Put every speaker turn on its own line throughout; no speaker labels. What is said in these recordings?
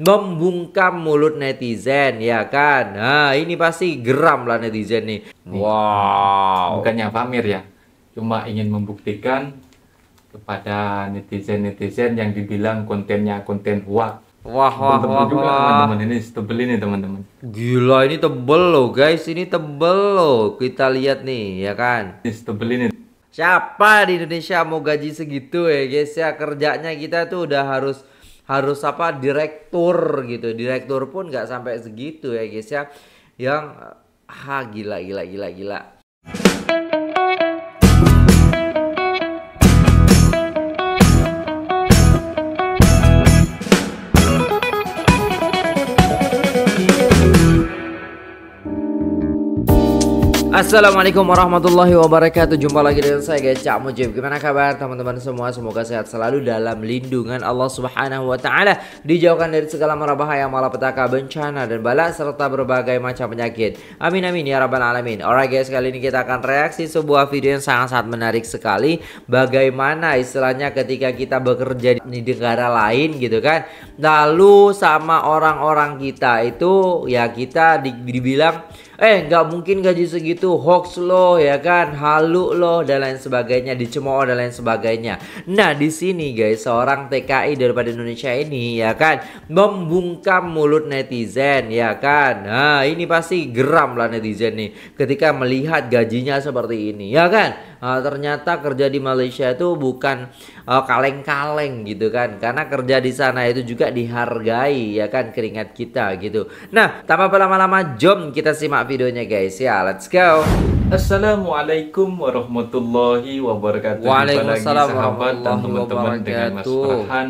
membungkam mulut netizen ya kan nah ini pasti geram lah netizen nih wow bukannya Famir ya cuma ingin membuktikan
kepada netizen-netizen yang dibilang kontennya konten hoax Wah, wah, wah, teman-teman ini tebel ini teman-teman.
Gila ini tebel loh guys, ini tebel loh. Kita lihat nih ya kan. Ini tebel ini. Siapa di Indonesia mau gaji segitu ya guys ya kerjanya kita tuh udah harus harus apa direktur gitu direktur pun nggak sampai segitu ya guys ya yang ha ah, gila gila gila gila Assalamualaikum warahmatullahi wabarakatuh Jumpa lagi dengan saya Cak Mujib Gimana kabar teman-teman semua Semoga sehat selalu dalam lindungan Allah subhanahu wa ta'ala Dijauhkan dari segala merbahaya malapetaka bencana dan bala Serta berbagai macam penyakit Amin amin ya rabbal alamin Alright guys kali ini kita akan reaksi sebuah video yang sangat-sangat menarik sekali Bagaimana istilahnya ketika kita bekerja di negara lain gitu kan Lalu sama orang-orang kita itu ya kita dibilang eh nggak mungkin gaji segitu hoax loh ya kan halu loh dan lain sebagainya dicemooh dan lain sebagainya nah di sini guys seorang TKI daripada Indonesia ini ya kan membungkam mulut netizen ya kan nah ini pasti geram lah netizen nih ketika melihat gajinya seperti ini ya kan uh, ternyata kerja di Malaysia itu bukan kaleng eh, kaleng-kaleng gitu kan karena kerja di sana itu juga dihargai ya kan keringat kita gitu nah tanpa berlama-lama jom kita simak videonya guys ya let's go
Assalamualaikum warahmatullahi wabarakatuh
Waalaikumsalam sahabat dan teman-teman dengan Mas Farhan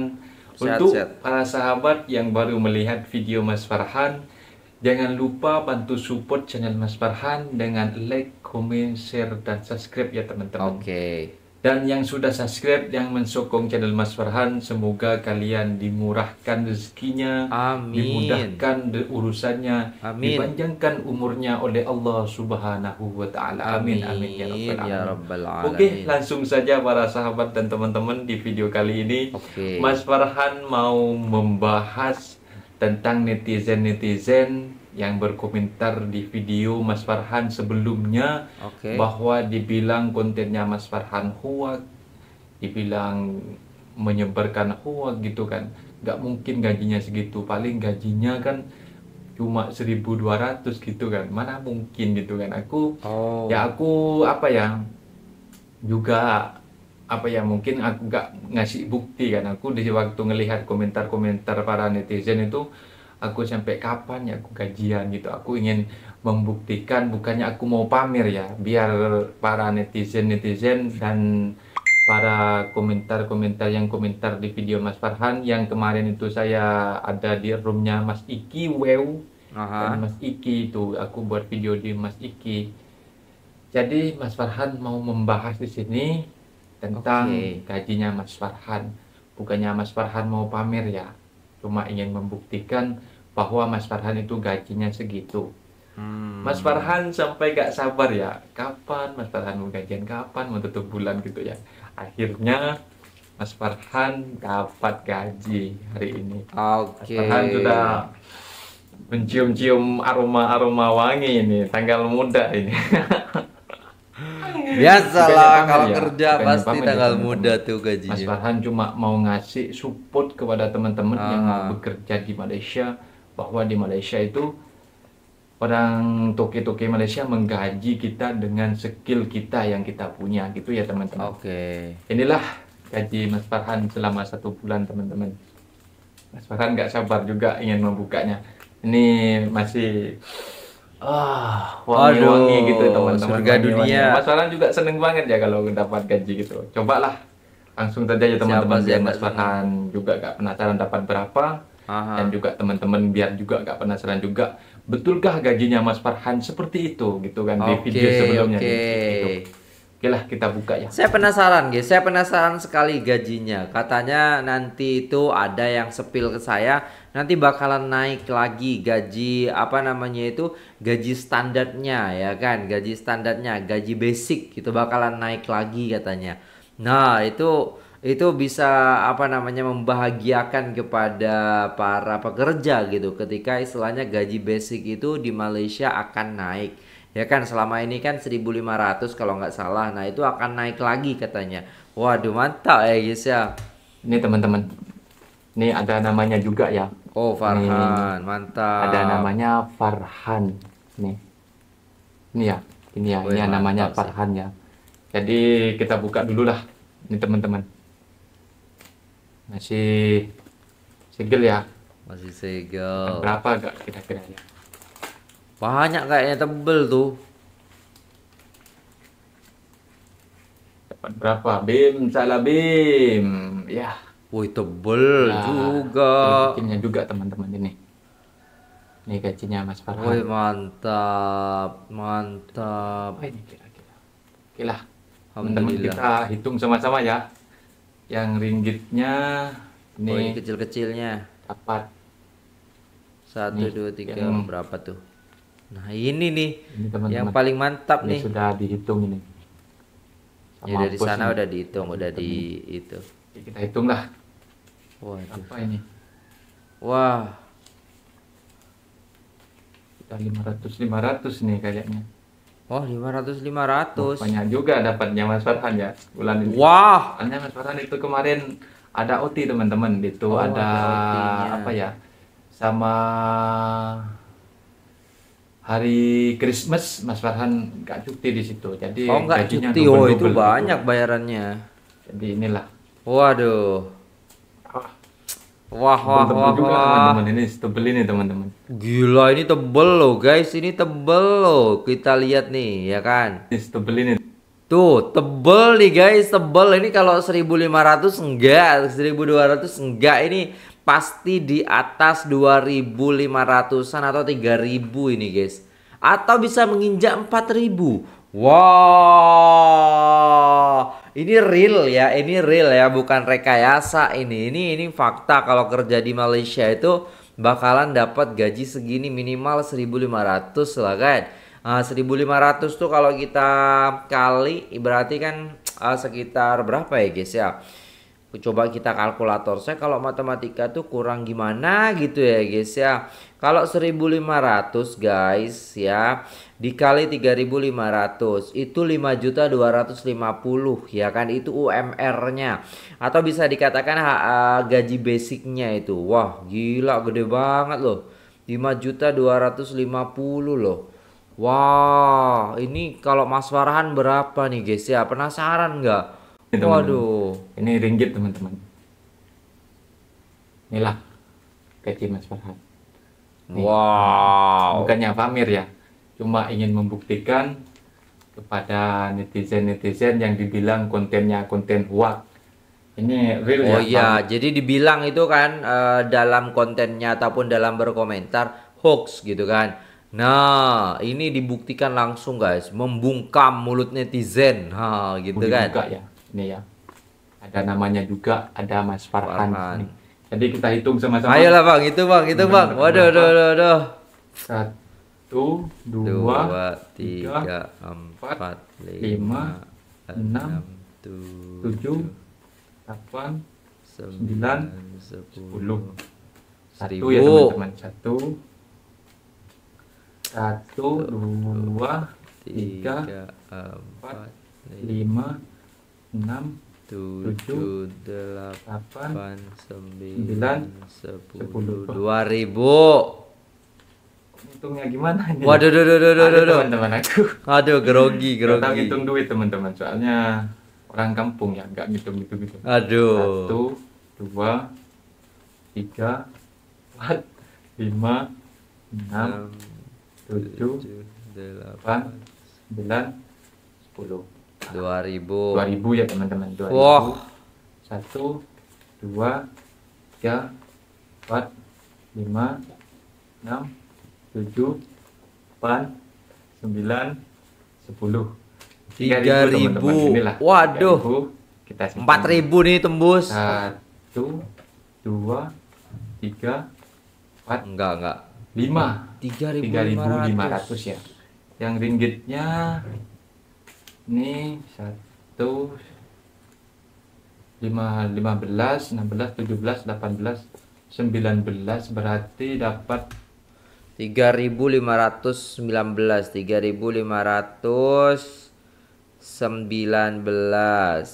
sehat, Untuk sehat. para eh, sahabat yang baru melihat video Mas Farhan Jangan lupa bantu support channel Mas Farhan dengan like, comment, share, dan subscribe ya teman-teman. Oke. Okay. Dan yang sudah subscribe, yang mensokong channel Mas Farhan, semoga kalian dimurahkan rezekinya, Amin. dimudahkan urusannya, Amin. dipanjangkan umurnya oleh Allah Subhanahu wa taala. Amin. Amin ya rabbal ya alamin. Ya Oke, okay, Oke, langsung saja para sahabat dan teman-teman di video kali ini, okay. Mas Farhan mau membahas tentang netizen-netizen yang berkomentar di video Mas Farhan sebelumnya okay. bahwa dibilang kontennya Mas Farhan huak, dibilang menyebarkan huak gitu kan. Gak mungkin gajinya segitu, paling gajinya kan cuma 1200 gitu kan. Mana mungkin gitu kan. Aku oh. ya aku apa ya juga apa ya mungkin aku gak ngasih bukti kan aku di waktu ngelihat komentar-komentar para netizen itu aku sampai kapan ya aku gajian gitu aku ingin membuktikan bukannya aku mau pamer ya biar para netizen netizen dan para komentar-komentar yang komentar di video Mas Farhan yang kemarin itu saya ada di roomnya Mas Iki Wew Aha. dan Mas Iki itu aku buat video di Mas Iki jadi Mas Farhan mau membahas di sini tentang okay. gajinya Mas Farhan. Bukannya Mas Farhan mau pamer ya, cuma ingin membuktikan bahwa Mas Farhan itu gajinya segitu. Hmm. Mas Farhan sampai gak sabar ya, kapan Mas Farhan mau gajian, kapan mau tutup bulan gitu ya. Akhirnya Mas Farhan dapat gaji hari ini. Okay. Mas Farhan sudah mencium-cium aroma-aroma wangi ini, tanggal muda ini. Biasalah kalau ya, kerja pasti tanggal -temen. Iya. muda tuh gaji Mas Farhan cuma mau ngasih support kepada teman-teman yang ah. bekerja di Malaysia bahwa di Malaysia itu orang toke-toke Malaysia menggaji kita dengan skill kita yang kita punya gitu ya teman-teman. Oke. Okay. Inilah gaji Mas Farhan selama satu bulan teman-teman. Mas Farhan nggak sabar juga ingin membukanya. Ini masih ah wangi-wangi gitu teman-teman surga dunia Mas Farhan juga seneng banget ya kalau dapat gaji gitu Coba lah langsung saja ya teman-teman biar Mas Farhan juga gak penasaran dapat berapa Aha. dan juga teman-teman biar juga gak penasaran juga betulkah gajinya Mas Farhan seperti itu gitu kan okay, di video sebelumnya okay. gitu. Oke lah kita buka ya. Saya
penasaran guys, saya penasaran sekali gajinya. Katanya nanti itu ada yang sepil ke saya, nanti bakalan naik lagi gaji apa namanya itu gaji standarnya ya kan, gaji standarnya, gaji basic itu bakalan naik lagi katanya. Nah itu itu bisa apa namanya membahagiakan kepada para pekerja gitu ketika istilahnya gaji basic itu di Malaysia akan naik ya kan selama ini kan 1500 kalau nggak salah nah itu akan naik lagi katanya waduh mantap ya guys ya ini teman-teman ini ada namanya juga ya oh Farhan ini, mantap ada
namanya Farhan nih ini ya ini ya oh, ini ya, namanya sih. Farhan ya jadi kita buka dulu lah ini teman-teman masih segel ya masih segel berapa gak kira-kira ya
banyak kayaknya tebel tuh.
Dapat berapa? Bim, salah Bim. Ya. Woi tebel nah, juga. Bikinnya juga teman-teman ini. Ini gajinya Mas Farhan. Woi
mantap, mantap. Apa oh, kira-kira? Oke lah. Teman-teman kita hitung sama-sama ya. Yang ringgitnya ini oh, kecil-kecilnya. Dapat satu dua tiga berapa tuh? Nah ini nih ini teman -teman yang paling mantap ini nih. Sudah dihitung ini. Ya, Sama ya dari sana ini. udah dihitung, udah di itu. Ya, kita hitung lah.
Wah apa ini? Wah. Kita 500 500 nih kayaknya.
Wah, oh, 500 500. Oh, banyak
juga dapatnya Mas Farhan ya bulan ini. Wah, hanya Mas Farhan itu kemarin ada OT teman-teman. Itu oh, ada apa ya? Sama hari Christmas Mas Farhan nggak cuti di situ. Jadi oh, nggak cuti. Oh, itu gitu. banyak bayarannya. Jadi inilah.
Waduh. Ah. wah Wah, wah, tebel wah, juga, wah. Teman-teman ini tebel ini teman-teman. Gila ini tebel loh guys, ini tebel loh. Kita lihat nih ya kan. Ini tebel ini. Tuh, tebel nih guys, tebel ini kalau 1500 enggak, 1200 enggak ini pasti di atas 2500-an atau 3000 ini guys. Atau bisa menginjak 4000. Wow. Ini real ya, ini real ya, bukan rekayasa ini. Ini ini fakta kalau kerja di Malaysia itu bakalan dapat gaji segini minimal 1500 lah kan. Uh, 1500 tuh kalau kita kali berarti kan uh, sekitar berapa ya guys ya? coba kita kalkulator saya kalau matematika tuh kurang gimana gitu ya guys ya kalau 1500 guys ya dikali 3500 itu 5.250 ya kan itu UMR nya atau bisa dikatakan ha, gaji basicnya itu wah gila gede banget loh 5.250 loh Wah, wow, ini kalau Mas Farhan berapa nih guys ya? Penasaran nggak? Ini gitu, teman Waduh.
Ini ringgit teman-teman. Inilah peci Mas Farhan. Nih. Wow. Bukannya pamir ya. Cuma ingin membuktikan kepada netizen-netizen yang dibilang kontennya konten hoax. Ini real oh ya. Oh iya,
jadi dibilang itu kan uh, dalam kontennya ataupun dalam berkomentar hoax gitu kan. Nah, ini dibuktikan langsung guys, membungkam mulut netizen. Ha, gitu kan. Buka ya ini
ya ada namanya juga ada Mas Farhan, Farhan. jadi kita hitung sama-sama ayolah bang itu bang itu bang waduh
waduh waduh, waduh. satu dua, dua
tiga, tiga empat, empat lima, lima enam, enam tujuh delapan sembilan sepuluh satu ya teman-teman satu satu dua tiga
empat lima enam tujuh delapan sembilan sepuluh dua ribu
gimana nih? Waduh, duh, duh, duh, duh, duh, teman-teman aku. Aduh, grogi, grogi. Kita hitung duit teman-teman, soalnya orang kampung ya, nggak gitu gitu gitu. Aduh. Satu, dua, tiga, empat, lima, enam, tujuh, delapan,
sembilan, sepuluh dua ribu dua ribu ya teman-teman 2000 wow.
1 2 3 4 5 6 7 8 9 10 3000 teman waduh kita empat ribu nih tembus satu dua tiga empat enggak enggak lima tiga ribu lima ratus ya yang ringgitnya ini satu lima lima belas enam belas tujuh belas delapan belas sembilan belas berarti
dapat tiga ribu lima ratus sembilan belas tiga ribu lima ratus sembilan belas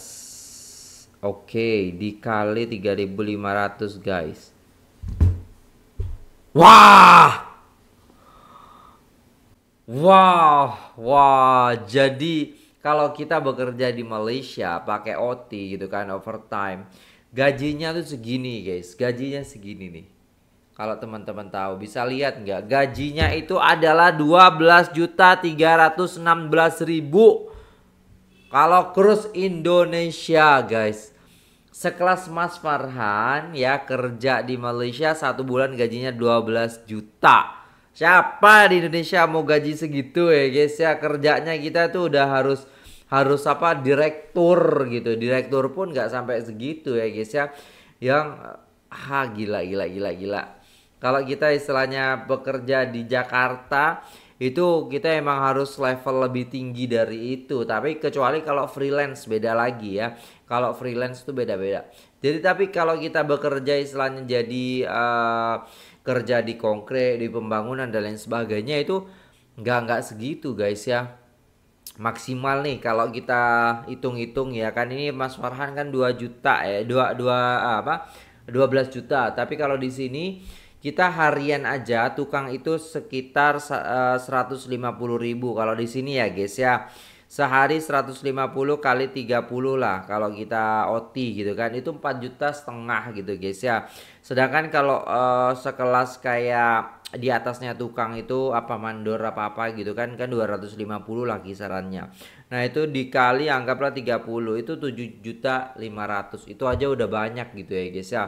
Oke, dikali 3500 guys. Wah. Wah, wah. Jadi kalau kita bekerja di Malaysia pakai OT gitu kan overtime gajinya tuh segini guys gajinya segini nih kalau teman-teman tahu bisa lihat nggak gajinya itu adalah 12 juta 316 ribu kalau cruise Indonesia guys sekelas Mas Farhan ya kerja di Malaysia satu bulan gajinya 12 juta Siapa di Indonesia mau gaji segitu ya guys ya kerjanya kita tuh udah harus harus apa direktur gitu direktur pun nggak sampai segitu ya guys ya yang ah gila gila gila gila kalau kita istilahnya bekerja di Jakarta itu kita emang harus level lebih tinggi dari itu tapi kecuali kalau freelance beda lagi ya kalau freelance tuh beda-beda jadi tapi kalau kita bekerja istilahnya jadi uh, kerja di konkret di pembangunan dan lain sebagainya itu nggak nggak segitu guys ya maksimal nih kalau kita hitung-hitung ya kan ini Mas Farhan kan 2 juta ya dua dua apa 12 juta tapi kalau di sini kita harian aja tukang itu sekitar eh, lima puluh ribu kalau di sini ya guys ya sehari 150 kali 30 lah kalau kita OT gitu kan itu 4 juta setengah gitu guys ya sedangkan kalau uh, sekelas kayak di atasnya tukang itu apa mandor apa apa gitu kan kan 250 lah kisarannya nah itu dikali anggaplah 30 itu 7 juta 500 itu aja udah banyak gitu ya guys ya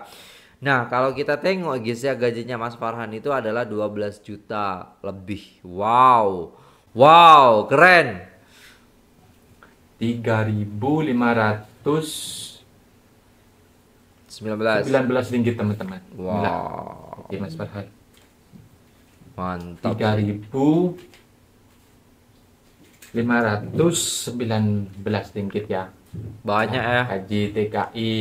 Nah kalau kita tengok guys ya gajinya Mas Farhan itu adalah 12 juta lebih Wow Wow keren 3500 19 19
ringgit teman-teman wow Bila. oke mas Farhan mantap 3000 519 ringgit ya banyak ya haji TKI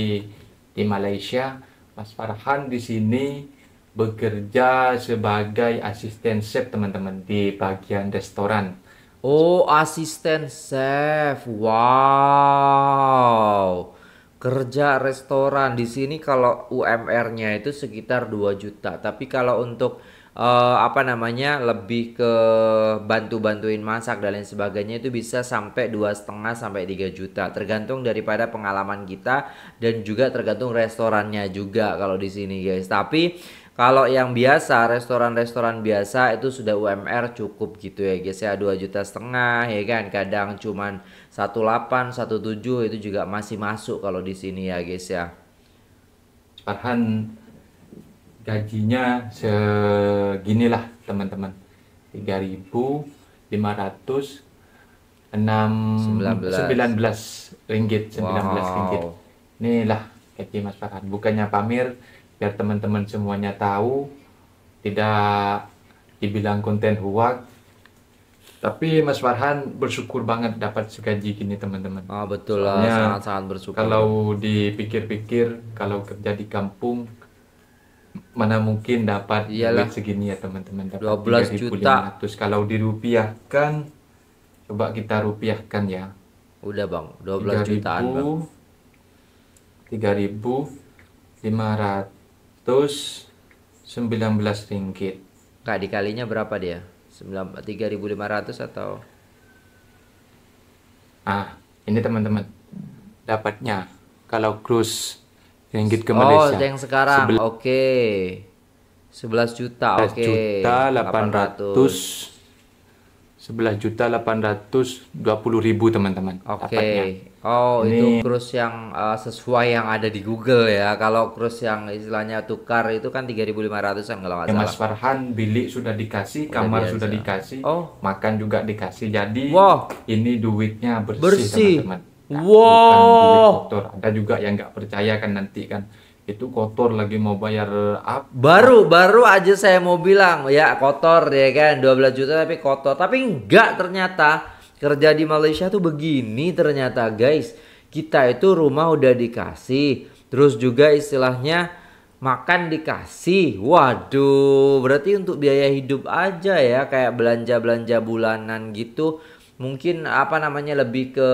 di Malaysia Mas Farhan di sini bekerja sebagai asisten chef teman-teman di bagian restoran
Oh, asisten chef. Wow. Kerja restoran di sini kalau UMR-nya itu sekitar 2 juta. Tapi kalau untuk uh, apa namanya lebih ke bantu-bantuin masak dan lain sebagainya itu bisa sampai dua setengah sampai 3 juta tergantung daripada pengalaman kita dan juga tergantung restorannya juga kalau di sini guys tapi kalau yang biasa, restoran-restoran biasa itu sudah UMR cukup gitu ya guys ya 2 juta setengah ya kan kadang cuman 18, 17 itu juga masih masuk kalau di sini ya guys ya.
Farhan gajinya seginilah teman-teman 3500 6 19, 19 ringgit 19 wow. ringgit inilah gaji Mas Farhan bukannya pamir biar teman-teman semuanya tahu tidak dibilang konten huak tapi Mas Farhan bersyukur banget dapat segaji gini teman-teman. Ah betul lah, sangat-sangat bersyukur. Kalau dipikir-pikir, kalau kerja di kampung, mana mungkin dapat Iyalah. duit segini ya teman-teman. Dapat 12 juta. Kalau dirupiahkan, coba kita rupiahkan ya. Udah bang, 12 3 jutaan bang.
3500 ringgit Kak dikalinya berapa dia 3500 atau
ah ini teman-teman
dapatnya kalau cruise ringgit ke oh, Malaysia. Oh, yang sekarang. Oke. Okay. 11 juta. Oke. Okay. Juta 800.
800 juta delapan
ratus
dua puluh ribu teman-teman. Oke. Okay.
Oh, ini... itu cruise yang uh, sesuai yang ada di Google ya. Kalau krus yang istilahnya tukar itu kan tiga 3500 ratus kalau nggak ya, salah. Mas Farhan bilik sudah dikasih, Udah kamar biasa. sudah dikasih, oh. makan juga dikasih. Jadi wow.
ini duitnya bersih, bersih. teman-teman. Nah, wow. Bukan duit kotor. Ada juga yang nggak percaya kan nanti kan itu kotor lagi mau bayar apa?
Baru baru aja saya mau bilang ya kotor ya kan 12 juta tapi kotor. Tapi enggak ternyata kerja di Malaysia tuh begini ternyata guys. Kita itu rumah udah dikasih, terus juga istilahnya makan dikasih. Waduh, berarti untuk biaya hidup aja ya kayak belanja-belanja bulanan gitu. Mungkin apa namanya lebih ke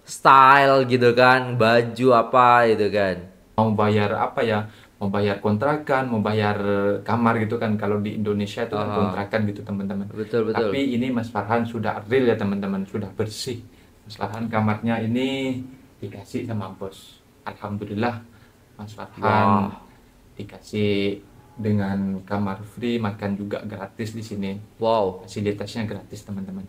style gitu kan, baju apa gitu kan mau bayar apa ya mau bayar kontrakan, mau bayar eh, kamar gitu
kan. Kalau di Indonesia itu kan ah. kontrakan gitu teman-teman. Betul betul. Tapi ini Mas Farhan sudah real ya teman-teman, sudah bersih. Mas Farhan kamarnya ini dikasih sama bos. Alhamdulillah Mas Farhan wow. dikasih dengan kamar free, makan juga gratis di sini. Wow. Fasilitasnya gratis teman-teman.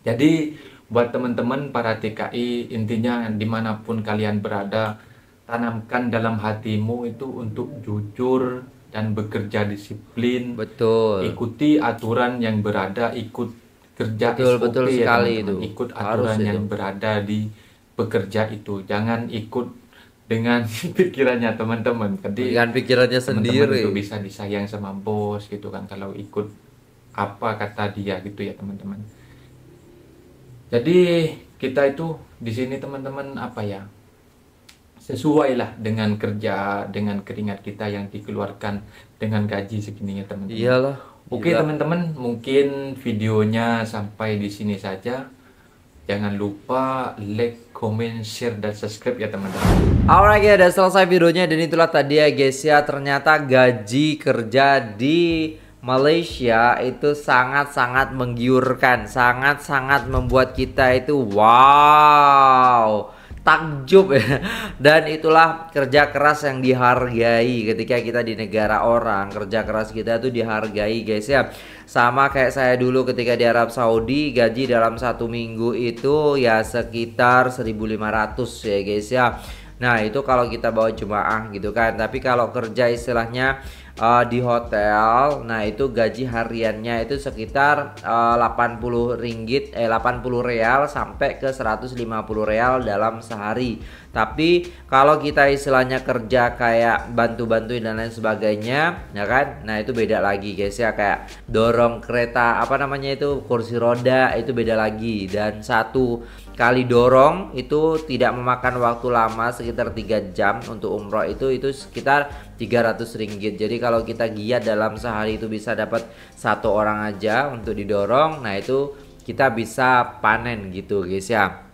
Jadi buat teman-teman para TKI intinya dimanapun kalian berada tanamkan dalam hatimu itu untuk jujur dan bekerja disiplin. Betul. Ikuti aturan yang berada, ikut kerja betul, SOP betul ya, sekali teman -teman. itu. Ikut aturan Harus yang berada di bekerja itu. Jangan ikut dengan pikirannya teman-teman. Jadi dengan pikirannya sendiri. Teman -teman itu bisa disayang sama bos gitu kan kalau ikut apa kata dia gitu ya teman-teman. Jadi kita itu di sini teman-teman apa ya? sesuailah dengan kerja dengan keringat kita yang dikeluarkan dengan gaji ya teman-teman. Iyalah. Oke teman-teman, mungkin videonya sampai di sini saja. Jangan lupa like, comment, share, dan subscribe ya teman-teman.
Alright ya, udah selesai videonya dan itulah tadi ya guys ya. Ternyata gaji kerja di Malaysia itu sangat-sangat menggiurkan, sangat-sangat membuat kita itu wow takjub ya. Dan itulah kerja keras yang dihargai ketika kita di negara orang. Kerja keras kita itu dihargai, guys ya. Sama kayak saya dulu ketika di Arab Saudi, gaji dalam satu minggu itu ya sekitar 1.500 ya, guys ya. Nah, itu kalau kita bawa jemaah gitu kan. Tapi kalau kerja istilahnya uh, di hotel. Nah, itu gaji hariannya itu sekitar eh, uh, 80 ringgit eh 80 real sampai ke 150 real dalam sehari. Tapi kalau kita istilahnya kerja kayak bantu-bantuin dan lain sebagainya, ya kan? Nah, itu beda lagi guys ya kayak dorong kereta apa namanya itu kursi roda itu beda lagi dan satu kali dorong itu tidak memakan waktu lama sekitar 3 jam untuk umroh itu itu sekitar 300 ringgit jadi kalau kita giat dalam sehari itu bisa dapat satu orang aja untuk didorong nah itu kita bisa panen gitu guys ya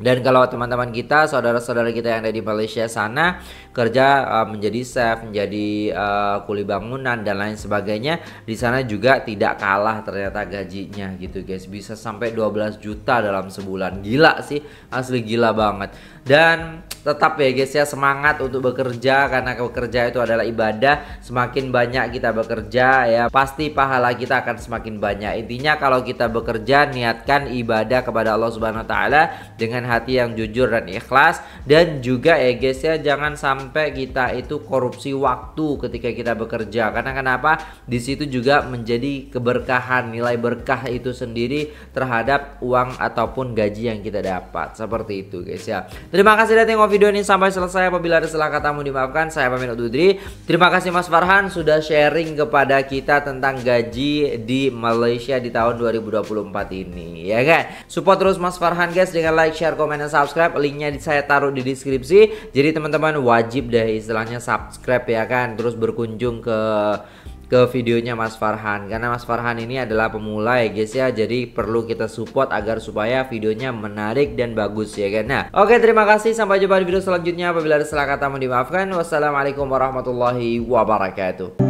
dan kalau teman-teman kita, saudara-saudara kita yang ada di Malaysia sana kerja uh, menjadi chef, menjadi uh, kuli bangunan dan lain sebagainya, di sana juga tidak kalah ternyata gajinya gitu guys. Bisa sampai 12 juta dalam sebulan. Gila sih, asli gila banget. Dan tetap ya guys ya semangat untuk bekerja karena bekerja itu adalah ibadah. Semakin banyak kita bekerja ya, pasti pahala kita akan semakin banyak. Intinya kalau kita bekerja niatkan ibadah kepada Allah Subhanahu wa taala dengan hati yang jujur dan ikhlas dan juga ya guys ya jangan sampai kita itu korupsi waktu ketika kita bekerja karena kenapa di situ juga menjadi keberkahan nilai berkah itu sendiri terhadap uang ataupun gaji yang kita dapat seperti itu guys ya terima kasih sudah tengok video ini sampai selesai apabila ada salah kata mohon dimaafkan saya pamit diri terima kasih Mas Farhan sudah sharing kepada kita tentang gaji di Malaysia di tahun 2024 ini ya kan support terus Mas Farhan guys dengan like share komen, dan subscribe. Linknya saya taruh di deskripsi. Jadi teman-teman wajib deh istilahnya subscribe ya kan. Terus berkunjung ke ke videonya Mas Farhan karena Mas Farhan ini adalah pemula ya guys ya jadi perlu kita support agar supaya videonya menarik dan bagus ya kan nah oke terima kasih sampai jumpa di video selanjutnya apabila ada salah kata mohon dimaafkan wassalamualaikum warahmatullahi wabarakatuh